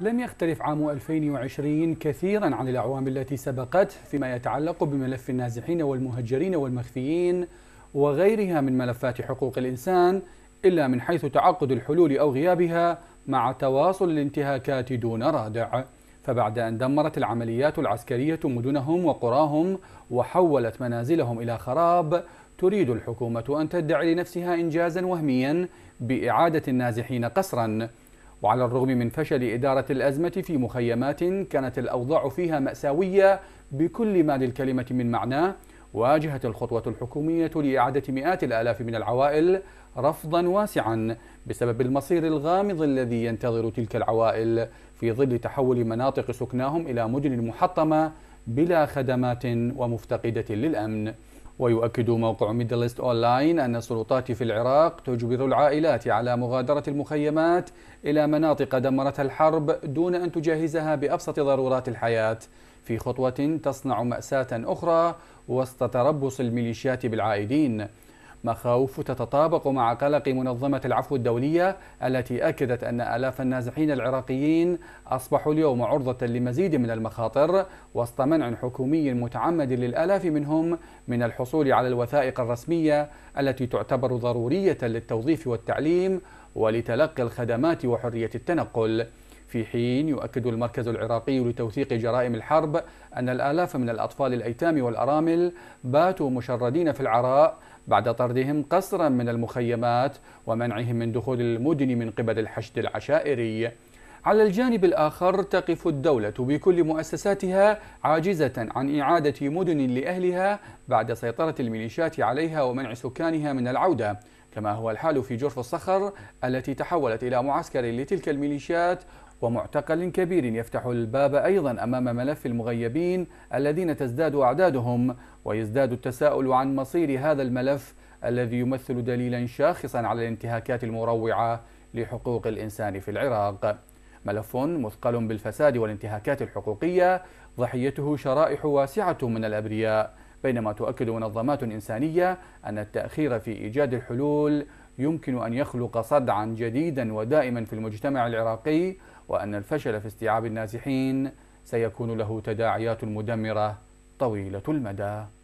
لم يختلف عام 2020 كثيرا عن الأعوام التي سبقت فيما يتعلق بملف النازحين والمهجرين والمخفيين وغيرها من ملفات حقوق الإنسان إلا من حيث تعقد الحلول أو غيابها مع تواصل الانتهاكات دون رادع فبعد أن دمرت العمليات العسكرية مدنهم وقراهم وحولت منازلهم إلى خراب تريد الحكومة أن تدعي لنفسها إنجازا وهميا بإعادة النازحين قسرا وعلى الرغم من فشل إدارة الأزمة في مخيمات كانت الأوضاع فيها مأساوية بكل ما للكلمة من معناه واجهت الخطوة الحكومية لإعادة مئات الآلاف من العوائل رفضا واسعا بسبب المصير الغامض الذي ينتظر تلك العوائل في ظل تحول مناطق سكناهم إلى مدن محطمة بلا خدمات ومفتقدة للأمن ويؤكد موقع ميدل أونلاين أن السلطات في العراق تجبر العائلات على مغادرة المخيمات إلى مناطق دمرتها الحرب دون أن تجهزها بأبسط ضرورات الحياة في خطوة تصنع مأساة أخرى وسط تربص الميليشيات بالعائدين مخاوف تتطابق مع قلق منظمة العفو الدولية التي أكدت أن آلاف النازحين العراقيين أصبحوا اليوم عرضة لمزيد من المخاطر وسط منع حكومي متعمد للآلاف منهم من الحصول على الوثائق الرسمية التي تعتبر ضرورية للتوظيف والتعليم ولتلقي الخدمات وحرية التنقل في حين يؤكد المركز العراقي لتوثيق جرائم الحرب أن الآلاف من الأطفال الأيتام والأرامل باتوا مشردين في العراء بعد طردهم قسرا من المخيمات ومنعهم من دخول المدن من قبل الحشد العشائري على الجانب الآخر تقف الدولة بكل مؤسساتها عاجزة عن إعادة مدن لأهلها بعد سيطرة الميليشيات عليها ومنع سكانها من العودة كما هو الحال في جرف الصخر التي تحولت إلى معسكر لتلك الميليشيات ومعتقل كبير يفتح الباب أيضا أمام ملف المغيبين الذين تزداد أعدادهم ويزداد التساؤل عن مصير هذا الملف الذي يمثل دليلا شاخصا على الانتهاكات المروعة لحقوق الإنسان في العراق ملف مثقل بالفساد والانتهاكات الحقوقية ضحيته شرائح واسعة من الأبرياء بينما تؤكد منظمات إنسانية أن التأخير في إيجاد الحلول يمكن أن يخلق صدعا جديدا ودائما في المجتمع العراقي وأن الفشل في استيعاب النازحين سيكون له تداعيات مدمرة طويلة المدى